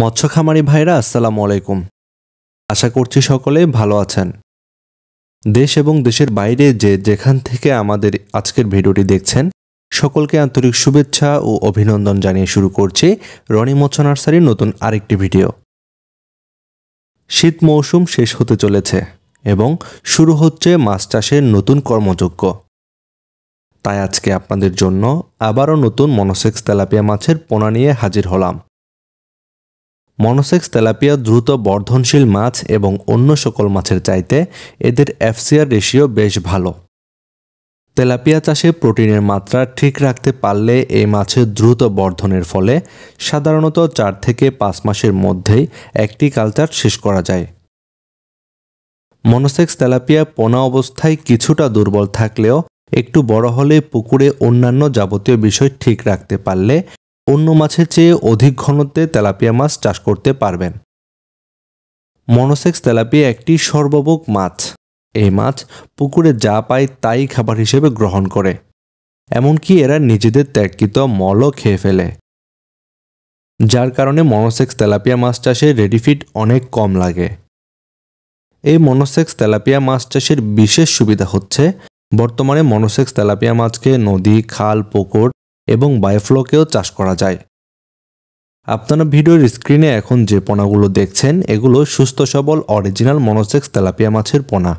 মৎস্য খামারি ভাইরা আসসালামু আলাইকুম আশা করছি সকলে ভালো আছেন দেশ এবং দেশের বাইরে যে যেখান থেকে আমাদের আজকের ভিডিওটি দেখছেন সকলকে আন্তরিক শুভেচ্ছা ও অভিনন্দন জানিয়ে শুরু করছি রনি মৎস্য নার্সারির নতুন আরেকটি ভিডিও শীত মৌসুম শেষ হতে চলেছে এবং শুরু হচ্ছে মাছ চাষের নতুন কর্মযোগ্য তাই আজকে আপনাদের জন্য আবারও নতুন মনোসেক্স তেলাপিয়া মাছের পোনা নিয়ে হাজির হলাম মনোসেক্স তেলাপিয়া দ্রুত বর্ধনশীল মাছ এবং অন্য সকল মাছের চাইতে এদের এফসিআর রেশিও বেশ ভালো তেলাপিয়া চাষে প্রোটিনের মাত্রা ঠিক রাখতে পারলে এই মাছের দ্রুত বর্ধনের ফলে সাধারণত চার থেকে পাঁচ মাসের মধ্যেই একটি কালচার শেষ করা যায় মনোসেক্স তেলাপিয়া পোনা অবস্থায় কিছুটা দুর্বল থাকলেও একটু বড় হলে পুকুরে অন্যান্য যাবতীয় বিষয় ঠিক রাখতে পারলে অন্য মাছের চেয়ে অধিক ঘনত্বে তেলাপিয়া মাছ চাষ করতে পারবেন মনোসেক্স তেলাপিয়া একটি সর্বভোগ মাছ এই মাছ পুকুরে যা পায় তাই খাবার হিসেবে গ্রহণ করে এমনকি এরা নিজেদের ত্যাগকৃত মলও খেয়ে ফেলে যার কারণে মনোসেক্স তেলাপিয়া মাছ চাষে রেডিফিট অনেক কম লাগে এই মনোসেক্স তেলাপিয়া মাছ চাষের বিশেষ সুবিধা হচ্ছে বর্তমানে মনোসেক্স তেলাপিয়া মাছকে নদী খাল পুকুর এবং বায়োফ্লোকেও চাষ করা যায় আপনারা ভিডিওর স্ক্রিনে এখন যে পোনাগুলো দেখছেন এগুলো সুস্থ সবল অরিজিনাল মনোসেক্স তেলাপিয়া মাছের পোনা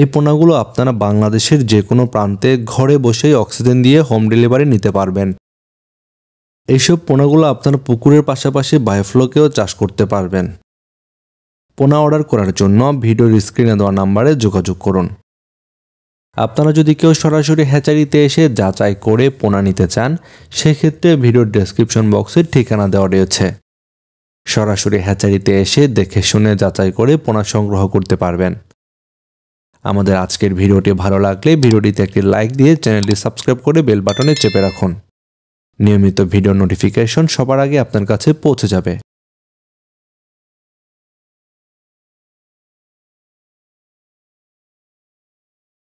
এই পোনাগুলো আপনারা বাংলাদেশের যে কোনো প্রান্তে ঘরে বসেই অক্সিজেন দিয়ে হোম ডেলিভারি নিতে পারবেন এইসব পোনাগুলো আপনারা পুকুরের পাশাপাশি বায়োফ্লোকেও চাষ করতে পারবেন পোনা অর্ডার করার জন্য ভিডিওর স্ক্রিনে দেওয়া নাম্বারে যোগাযোগ করুন আপনারা যদি কেউ সরাসরি হ্যাচারিতে এসে যাচাই করে পোনা নিতে চান সেক্ষেত্রে ভিডিওর ডেসক্রিপশন বক্সের ঠিকানা দেওয়া রয়েছে সরাসরি হ্যাচারিতে এসে দেখে শুনে যাচাই করে পোনা সংগ্রহ করতে পারবেন আমাদের আজকের ভিডিওটি ভালো লাগলে ভিডিওটিতে একটি লাইক দিয়ে চ্যানেলটি সাবস্ক্রাইব করে বেল বাটনে চেপে রাখুন নিয়মিত ভিডিও নোটিফিকেশন সবার আগে আপনার কাছে পৌঁছে যাবে